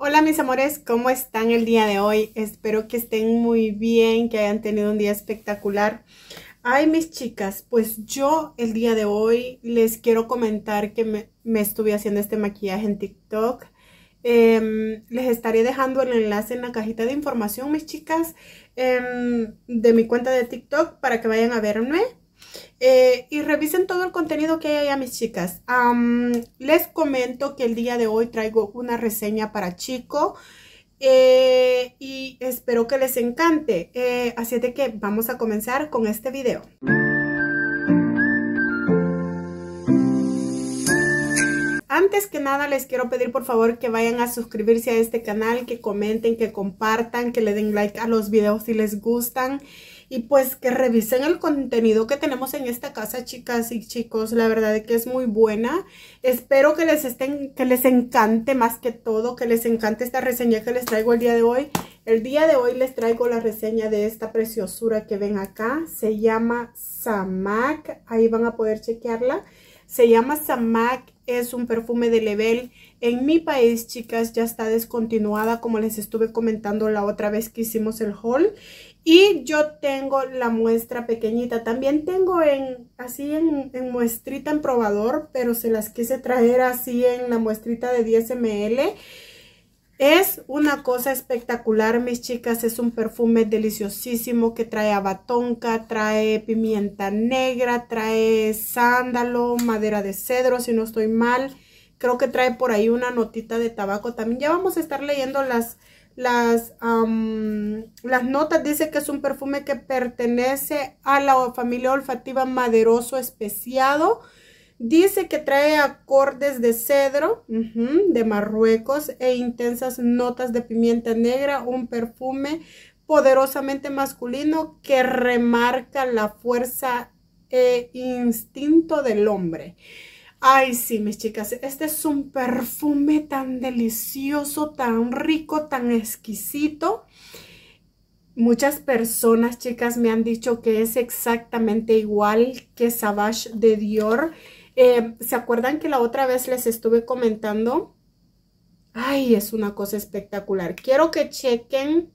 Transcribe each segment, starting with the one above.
Hola mis amores, ¿cómo están el día de hoy? Espero que estén muy bien, que hayan tenido un día espectacular. Ay, mis chicas, pues yo el día de hoy les quiero comentar que me, estuve haciendo este maquillaje en TikTok. Em, les estaré dejando el enlace en la cajita de información, mis chicas, em, de mi cuenta de TikTok para que vayan a verme. Eh, y revisen todo el contenido que hay allá, mis chicas. les comento que el día de hoy traigo una reseña para chico. Eh, y espero que les encante. Eh, así de que vamos a comenzar con este video. antes que nada les quiero pedir por favor que vayan a suscribirse a este canal, que comenten, que compartan, que le den like a los videos si les gustan y pues que revisen el contenido que tenemos en esta casa, chicas y chicos. La verdad es que es muy buena. Espero que les, estén, que les encante más que todo, que les encante esta reseña que les traigo el día de hoy. El día de hoy les traigo la reseña de esta preciosura que ven acá. Se llama samac Ahí van a poder chequearla. Se llama samac es un perfume de Level. En mi país, chicas, ya está descontinuada, como les estuve comentando la otra vez que hicimos el haul. Y yo tengo la muestra pequeñita. También tengo en así en, en, muestrita en probador, pero se las quise traer así en la muestrita de 10 ml. Es una cosa espectacular, mis chicas. Es un perfume deliciosísimo que trae abatonca, trae pimienta negra, trae sándalo, madera de cedro, si no estoy mal. Creo que trae por ahí una notita de tabaco también. Ya vamos a estar leyendo las, las, las notas. Dice que es un perfume que pertenece a la familia olfativa maderoso especiado. Dice que trae acordes de cedro de Marruecos e intensas notas de pimienta negra, un perfume poderosamente masculino que remarca la fuerza e instinto del hombre. Ay, sí, mis chicas, este es un perfume tan delicioso, tan rico, tan exquisito. Muchas personas, chicas, me han dicho que es exactamente igual que Savage de Dior. Eh, ¿Se acuerdan que la otra vez les estuve comentando? Ay, es una cosa espectacular. Quiero que chequen.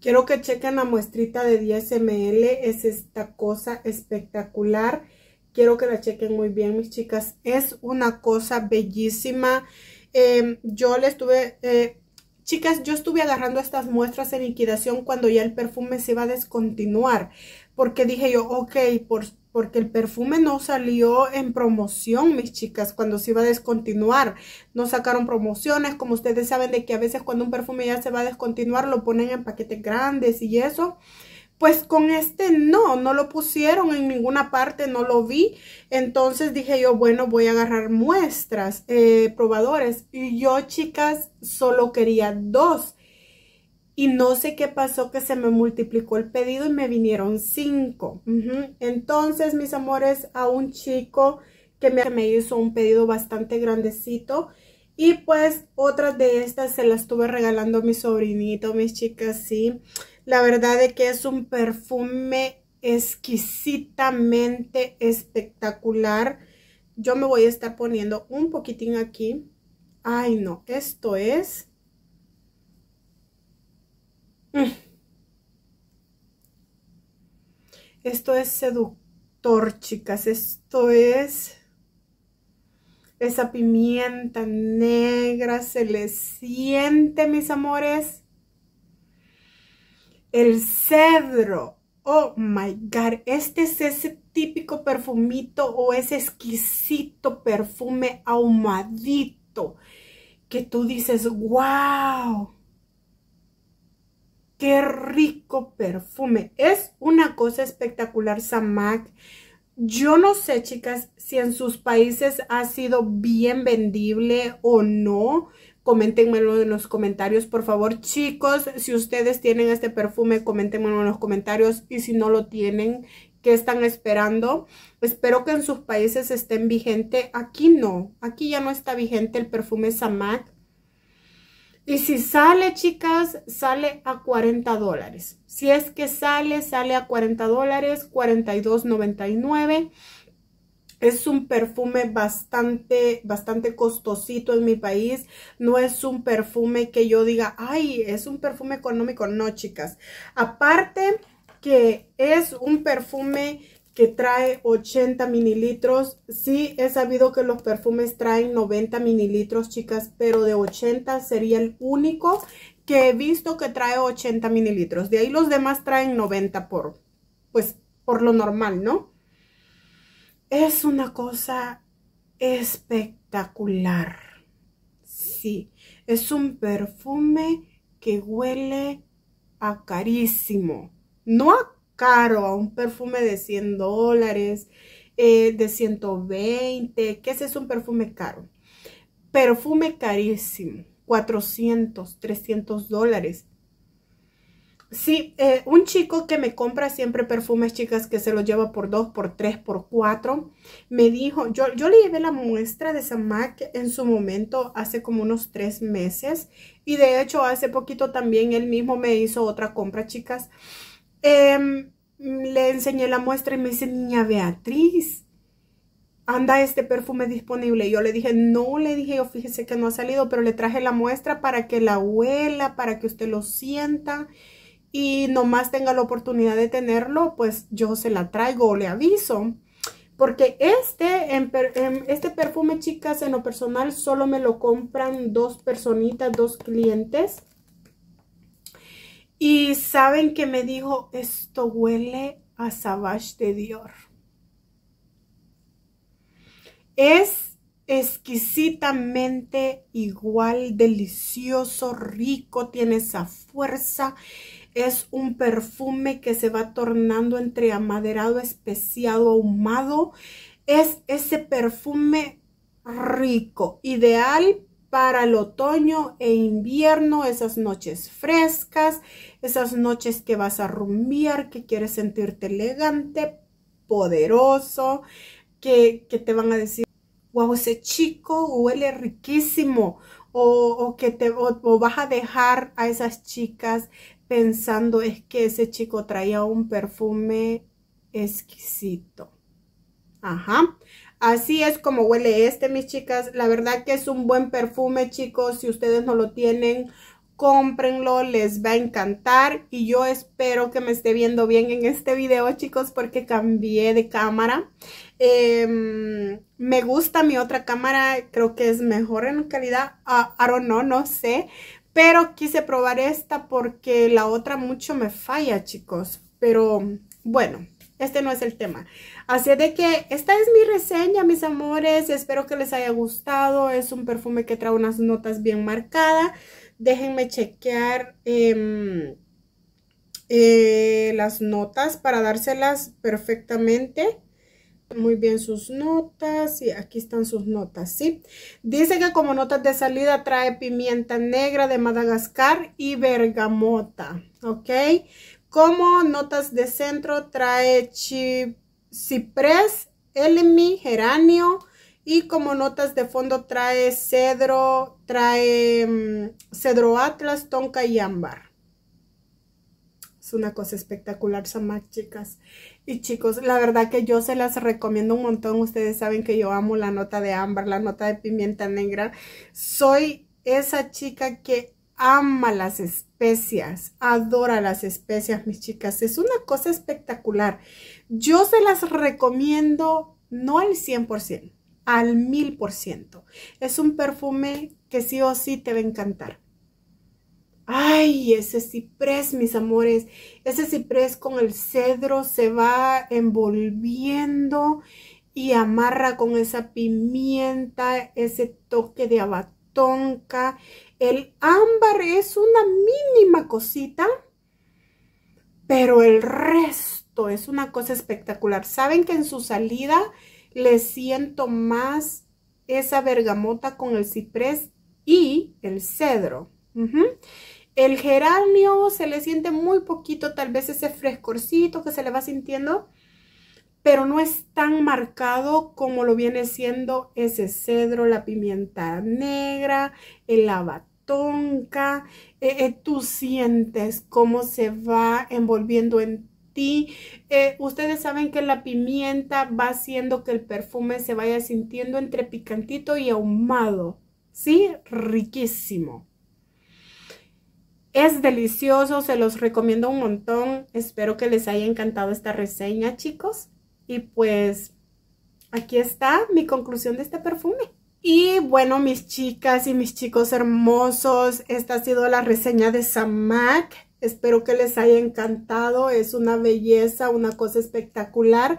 Quiero que chequen la muestrita de 10 ml. Es esta cosa espectacular. Quiero que la chequen muy bien, mis chicas. Es una cosa bellísima. Em, yo le estuve... Eh, chicas, yo estuve agarrando estas muestras en liquidación cuando ya el perfume se iba a descontinuar, porque dije yo, ok, por, porque el perfume no salió en promoción, mis chicas, cuando se iba a descontinuar. No sacaron promociones, como ustedes saben de que a veces cuando un perfume ya se va a descontinuar lo ponen en paquetes grandes y eso. Pues con este no, no lo pusieron en ninguna parte, no lo vi. Entonces dije yo, bueno, voy a agarrar muestras, eh, probadores. Y yo, chicas, solo quería dos y no sé qué pasó que se me multiplicó el pedido y me vinieron cinco. Entonces, mis amores, a un chico que me, hizo un pedido bastante grandecito. Y pues otras de estas se las estuve regalando a mi sobrinito, mis chicas, sí. La verdad es que es un perfume exquisitamente espectacular. Yo me voy a estar poniendo un poquitín aquí. Ay, no, esto es Esto es seductor, chicas. Esto es esa pimienta negra. Se le siente, mis amores. El cedro. Oh my God. Este es ese típico perfumito o ese exquisito perfume ahumadito que tú dices, wow qué rico perfume. Es una cosa espectacular, Samac. Yo no sé, chicas, si en sus países ha sido bien vendible o no. Coméntenmelo en los comentarios, por favor. Chicos, si ustedes tienen este perfume, coméntenmelo en los comentarios. Y si no lo tienen, ¿qué están esperando? Espero que en sus países estén vigente. Aquí no. Aquí ya no está vigente el perfume Samac. Y si sale, chicas, sale a 40 dólares. Si es que sale, sale a 40 dólares, 42.99. Es un perfume bastante, bastante costosito en mi país. No es un perfume que yo diga, ay, es un perfume económico. No, chicas. Aparte que es un perfume que trae 80 mililitros. Sí, he sabido que los perfumes traen 90 mililitros, chicas, pero de 80 sería el único que he visto que trae 80 mililitros. De ahí los demás traen 90 por, pues, por lo normal, ¿no? Es una cosa espectacular. Sí, es un perfume que huele a carísimo. No a caro, a un perfume de 100 dólares, eh, de 120, que ese es un perfume caro. Perfume carísimo, 400, 300 dólares. Sí, eh, un chico que me compra siempre perfumes, chicas, que se los lleva por 2, por 3, por 4, me dijo, yo, yo le llevé la muestra de Samac en su momento hace como unos tres meses y de hecho hace poquito también él mismo me hizo otra compra, chicas. Em, le enseñé la muestra y me dice, niña Beatriz, anda este perfume disponible. yo le dije, no, le dije yo, fíjese que no ha salido, pero le traje la muestra para que la huela, para que usted lo sienta y nomás tenga la oportunidad de tenerlo, pues yo se la traigo o le aviso. Porque este, em, este perfume, chicas, en lo personal, solo me lo compran dos personitas, dos clientes. Y saben que me dijo, esto huele a Savage de Dior. Es exquisitamente igual, delicioso, rico, tiene esa fuerza. Es un perfume que se va tornando entre amaderado, especiado, ahumado. Es ese perfume rico, ideal para el otoño e invierno, esas noches frescas, esas noches que vas a rumbear, que quieres sentirte elegante, poderoso, que, te van a decir, wow, ese chico huele riquísimo, o, o que te vas a dejar a esas chicas pensando es que ese chico traía un perfume exquisito. Ajá. Así es como huele este, mis chicas. La verdad que es un buen perfume, chicos. Si ustedes no lo tienen, cómprenlo, les va a encantar. Y yo espero que me esté viendo bien en este video, chicos, porque cambié de cámara. Em, me gusta mi otra cámara, creo que es mejor en calidad. Ah, I don't know, no sé. Pero quise probar esta porque la otra mucho me falla, chicos. Pero bueno, este no es el tema. Así de que esta es mi reseña, mis amores. Espero que les haya gustado. Es un perfume que trae unas notas bien marcadas. Déjenme chequear em, eh, las notas para dárselas perfectamente. Muy bien sus notas, y aquí están sus notas, ¿sí? Dice que como notas de salida trae pimienta negra de Madagascar y bergamota, ¿ok? Como notas de centro trae chip ciprés, elemi, geranio y como notas de fondo trae cedro, trae mm, cedro atlas, tonka y ámbar. Es una cosa espectacular, más chicas y chicos. La verdad que yo se las recomiendo un montón. Ustedes saben que yo amo la nota de ámbar, la nota de pimienta negra. Soy esa chica que ama las especias, adora las especias, mis chicas. Es una cosa espectacular. Yo se las recomiendo no al 100%, al 1000%. Es un perfume que sí o sí te va a encantar. Ay, ese ciprés, mis amores, ese ciprés con el cedro se va envolviendo y amarra con esa pimienta, ese toque de abatonca, el ámbar es una mínima cosita, pero el resto es una cosa espectacular. Saben que en su salida le siento más esa bergamota con el ciprés y el cedro. El geranio se le siente muy poquito, tal vez ese frescorcito que se le va sintiendo, pero no es tan marcado como lo viene siendo ese cedro, la pimienta negra, el abate tonca, eh, eh, tú sientes cómo se va envolviendo en ti. Eh, ustedes saben que la pimienta va haciendo que el perfume se vaya sintiendo entre picantito y ahumado. ¿Sí? Riquísimo. Es delicioso, se los recomiendo un montón. Espero que les haya encantado esta reseña, chicos. Y pues aquí está mi conclusión de este perfume. Y bueno, mis chicas y mis chicos hermosos, esta ha sido la reseña de Samac. Espero que les haya encantado. Es una belleza, una cosa espectacular.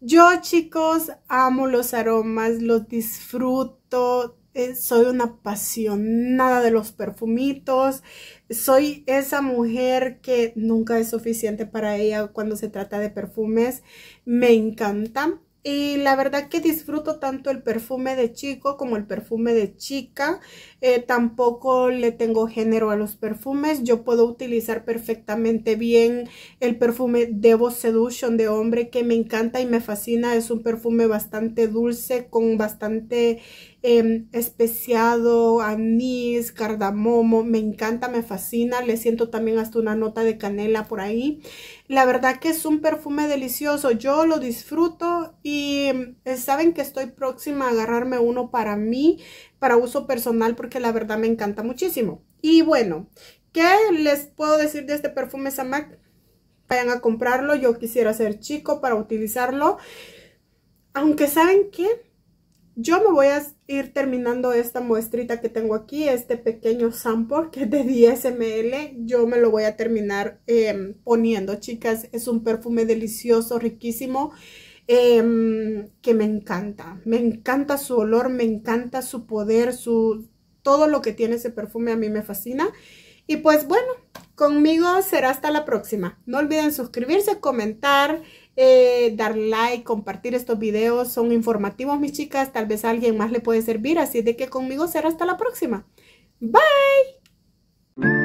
Yo, chicos, amo los aromas, los disfruto. Eh, soy una apasionada de los perfumitos. Soy esa mujer que nunca es suficiente para ella cuando se trata de perfumes. Me encantan. Y la verdad que disfruto tanto el perfume de chico como el perfume de chica. Eh, tampoco le tengo género a los perfumes. Yo puedo utilizar perfectamente bien el perfume Devo Seduction de hombre que me encanta y me fascina. Es un perfume bastante dulce con bastante Em, especiado, anís, cardamomo, me encanta, me fascina, le siento también hasta una nota de canela por ahí. La verdad que es un perfume delicioso, yo lo disfruto y em, eh, saben que estoy próxima a agarrarme uno para mí, para uso personal, porque la verdad me encanta muchísimo. Y bueno, ¿qué les puedo decir de este perfume Samac? Vayan a comprarlo, yo quisiera ser chico para utilizarlo. Aunque, ¿saben que... Yo me voy a ir terminando esta muestrita que tengo aquí, este pequeño sample que es de 10 ml. Yo me lo voy a terminar em, poniendo, chicas. Es un perfume delicioso, riquísimo, em, que me encanta. Me encanta su olor, me encanta su poder, su todo lo que tiene ese perfume a mí me fascina. Y pues bueno, conmigo será hasta la próxima. No olviden suscribirse, comentar, eh, dar like, compartir estos videos. Son informativos, mis chicas. Tal vez a alguien más le puede servir. Así de que conmigo será hasta la próxima. Bye.